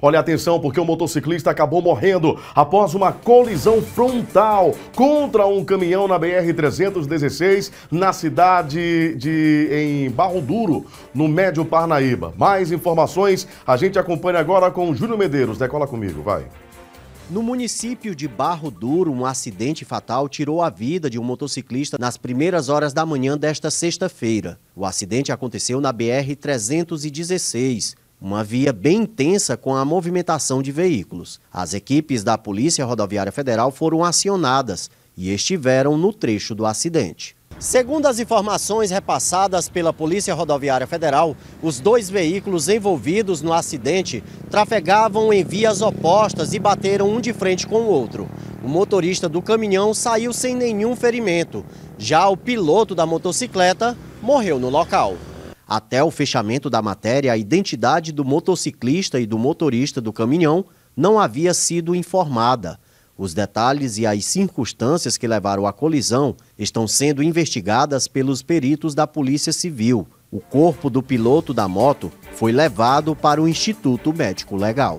Olha atenção, porque o motociclista acabou morrendo após uma colisão frontal contra um caminhão na BR-316, na cidade de em Barro Duro, no Médio Parnaíba. Mais informações a gente acompanha agora com Júlio Medeiros. Decola comigo, vai. No município de Barro Duro, um acidente fatal tirou a vida de um motociclista nas primeiras horas da manhã desta sexta-feira. O acidente aconteceu na BR-316 uma via bem intensa com a movimentação de veículos. As equipes da Polícia Rodoviária Federal foram acionadas e estiveram no trecho do acidente. Segundo as informações repassadas pela Polícia Rodoviária Federal, os dois veículos envolvidos no acidente trafegavam em vias opostas e bateram um de frente com o outro. O motorista do caminhão saiu sem nenhum ferimento. Já o piloto da motocicleta morreu no local. Até o fechamento da matéria, a identidade do motociclista e do motorista do caminhão não havia sido informada. Os detalhes e as circunstâncias que levaram à colisão estão sendo investigadas pelos peritos da Polícia Civil. O corpo do piloto da moto foi levado para o Instituto Médico Legal.